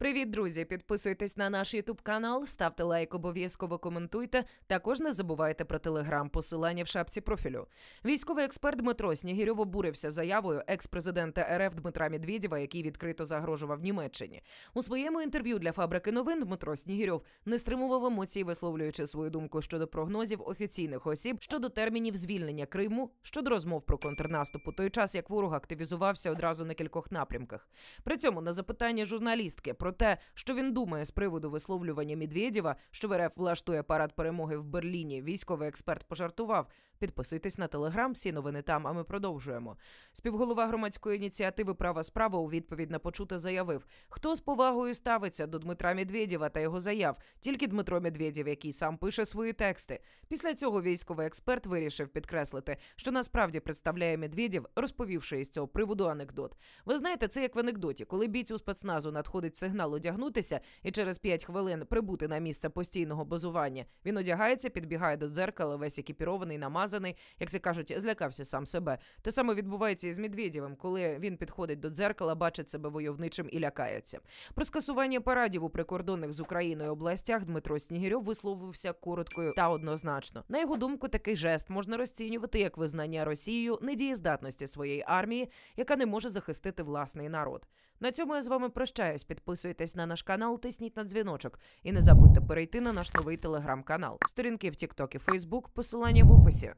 Привіт, друзі! Підписуйтесь на наш ютуб канал, ставте лайк, обов'язково коментуйте. Також не забувайте про телеграм, посилання в шапці профілю. Військовий експерт Дмитро Снігірьов обурився заявою екс-президента РФ Дмитра Медведєва, який відкрито загрожував Німеччині. У своєму інтерв'ю для фабрики новин Дмитро Снігірьов не стримував емоцій, висловлюючи свою думку щодо прогнозів офіційних осіб щодо термінів звільнення Криму щодо розмов про контрнаступ у той час, як ворог активізувався одразу на кількох напрямках. При цьому на запитання журналістки про про те, що він думає з приводу висловлювання Медведєва, що ВРФ влаштує парад перемоги в Берліні. Військовий експерт пожартував. Підписуйтесь на телеграм, всі новини там. А ми продовжуємо. Співголова громадської ініціативи Права справа у відповідь на почуте заявив, хто з повагою ставиться до Дмитра Медведєва та його заяв, тільки Дмитро Медведєв, який сам пише свої тексти. Після цього військовий експерт вирішив підкреслити, що насправді представляє Медведєв, розповівши із цього приводу анекдот. Ви знаєте, це як в анекдоті, коли бійцю спецназу надходить сигнал термінал одягнутися і через п'ять хвилин прибути на місце постійного базування. Він одягається, підбігає до дзеркала, весь екіпірований, намазаний, як це кажуть, злякався сам себе. Те саме відбувається і з Медведєвим, коли він підходить до дзеркала, бачить себе войовничим і лякається. Про скасування парадів у прикордонних з Україною областях Дмитро Снігірьов висловився короткою та однозначно. На його думку, такий жест можна розцінювати як визнання Росією недієздатності своєї армії, яка не може захистити власний народ. На цьому я з вами прощаюсь. Підписую підписуйтесь на наш канал, тисніть на дзвіночок і не забудьте перейти на наш новий телеграм-канал. Сторінки в TikTok і Facebook, посилання в описі.